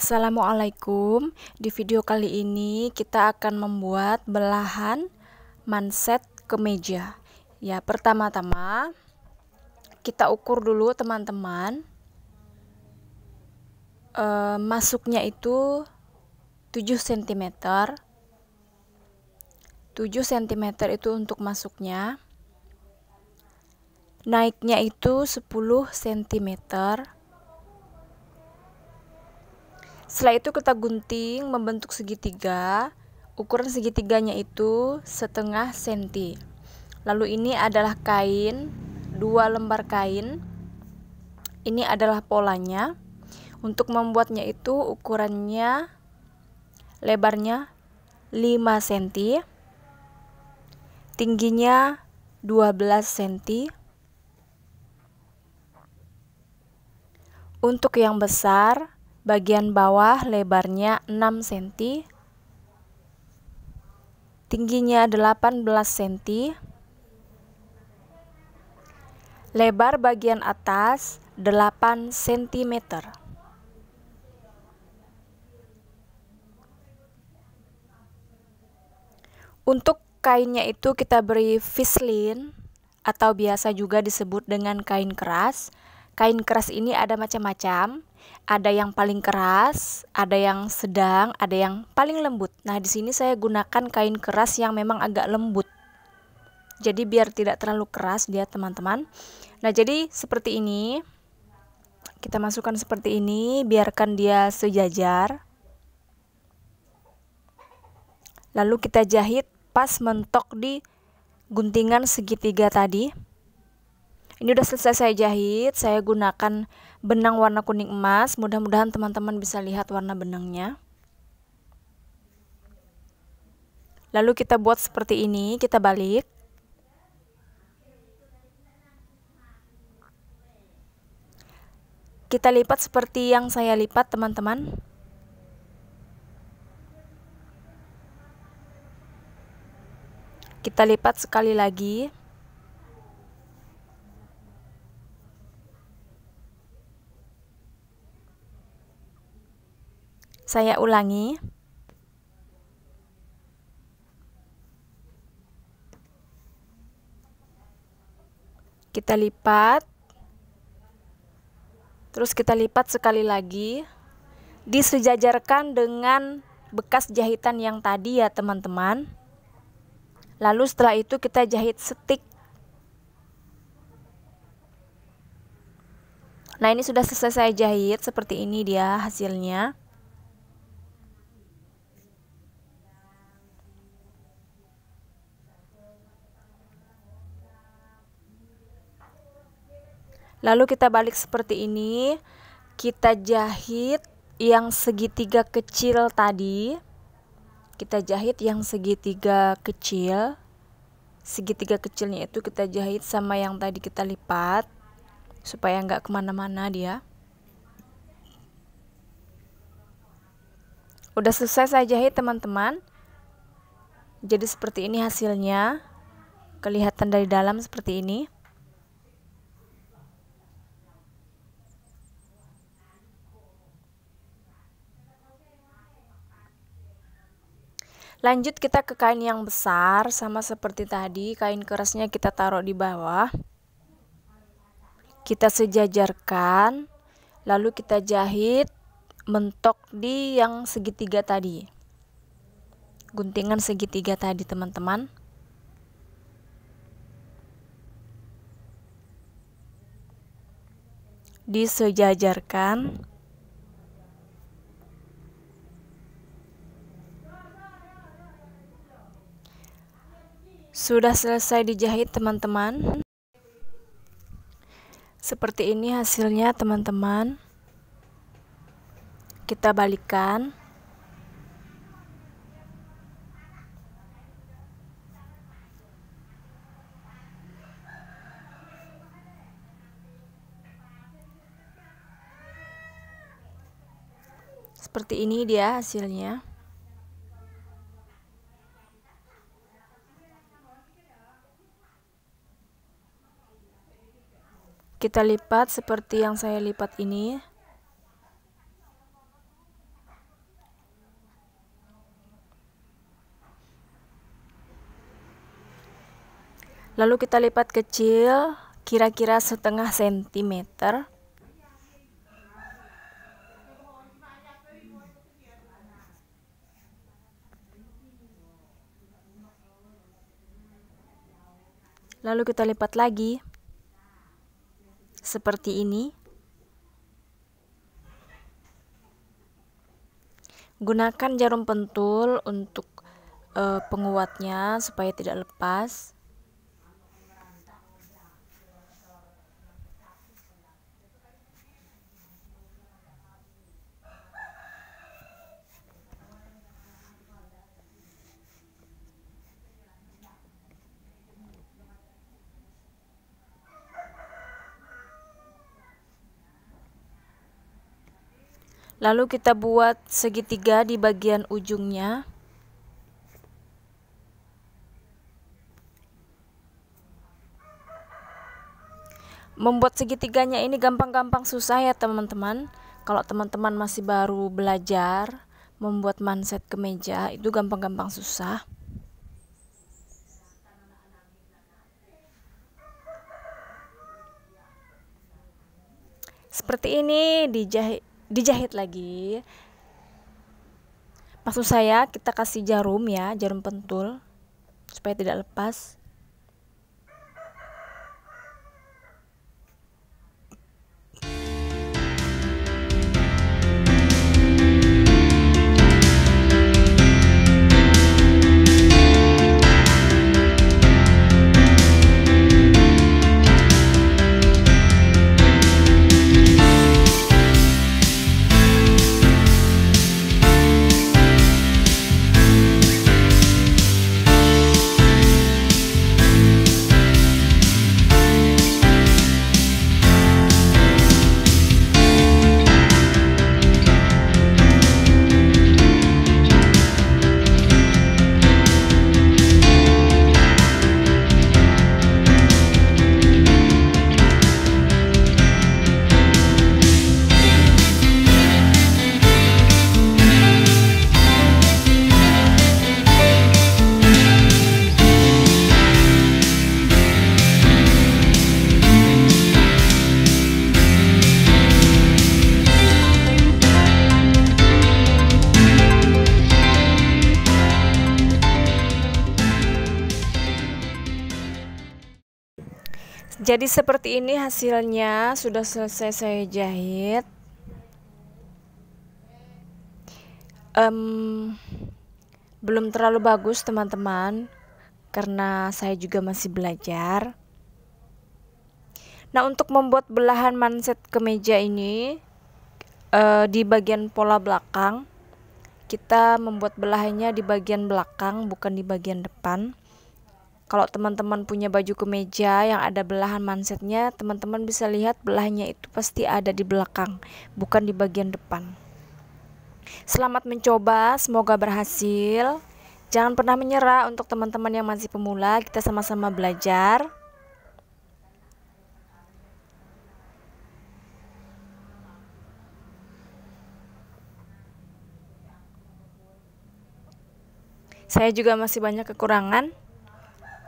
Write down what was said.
Assalamualaikum Di video kali ini kita akan membuat belahan manset kemeja Ya pertama-tama kita ukur dulu teman-teman e, Masuknya itu 7 cm 7 cm itu untuk masuknya Naiknya itu 10 cm setelah itu kita gunting membentuk segitiga. Ukuran segitiganya itu setengah senti. Lalu ini adalah kain, dua lembar kain. Ini adalah polanya. Untuk membuatnya itu ukurannya lebarnya 5 cm, tingginya 12 cm. Untuk yang besar Bagian bawah lebarnya 6 cm, tingginya 18 cm, lebar bagian atas 8 cm. Untuk kainnya itu kita beri vislin atau biasa juga disebut dengan kain keras. Kain keras ini ada macam-macam. Ada yang paling keras, ada yang sedang, ada yang paling lembut. Nah, di sini saya gunakan kain keras yang memang agak lembut. Jadi biar tidak terlalu keras dia, teman-teman. Nah, jadi seperti ini. Kita masukkan seperti ini, biarkan dia sejajar. Lalu kita jahit pas mentok di guntingan segitiga tadi. Ini udah selesai saya jahit, saya gunakan benang warna kuning emas. Mudah-mudahan teman-teman bisa lihat warna benangnya. Lalu kita buat seperti ini, kita balik. Kita lipat seperti yang saya lipat teman-teman. Kita lipat sekali lagi. Saya ulangi. Kita lipat. Terus kita lipat sekali lagi. Disejajarkan dengan bekas jahitan yang tadi ya teman-teman. Lalu setelah itu kita jahit setik. Nah, ini sudah selesai saya jahit seperti ini dia hasilnya. lalu kita balik seperti ini kita jahit yang segitiga kecil tadi kita jahit yang segitiga kecil segitiga kecilnya itu kita jahit sama yang tadi kita lipat supaya nggak kemana-mana dia udah selesai saya jahit teman-teman jadi seperti ini hasilnya kelihatan dari dalam seperti ini Lanjut kita ke kain yang besar, sama seperti tadi, kain kerasnya kita taruh di bawah. Kita sejajarkan, lalu kita jahit mentok di yang segitiga tadi. Guntingan segitiga tadi, teman-teman. Disejajarkan. Sudah selesai dijahit teman-teman. Seperti ini hasilnya teman-teman. Kita balikan. Seperti ini dia hasilnya. Kita lipat seperti yang saya lipat ini. Lalu kita lipat kecil kira-kira setengah sentimeter. lalu kita lipat lagi seperti ini. Gunakan jarum pentul untuk e, penguatnya supaya tidak lepas. Lalu kita buat segitiga di bagian ujungnya. Membuat segitiganya ini gampang-gampang susah ya teman-teman. Kalau teman-teman masih baru belajar membuat manset kemeja itu gampang-gampang susah. Seperti ini dijahit dijahit lagi maksud saya kita kasih jarum ya jarum pentul supaya tidak lepas jadi seperti ini hasilnya sudah selesai saya jahit um, belum terlalu bagus teman-teman karena saya juga masih belajar nah untuk membuat belahan manset kemeja ini uh, di bagian pola belakang kita membuat belahannya di bagian belakang bukan di bagian depan kalau teman-teman punya baju kemeja yang ada belahan mansetnya, teman-teman bisa lihat belahnya itu pasti ada di belakang, bukan di bagian depan. Selamat mencoba, semoga berhasil. Jangan pernah menyerah untuk teman-teman yang masih pemula, kita sama-sama belajar. Saya juga masih banyak kekurangan.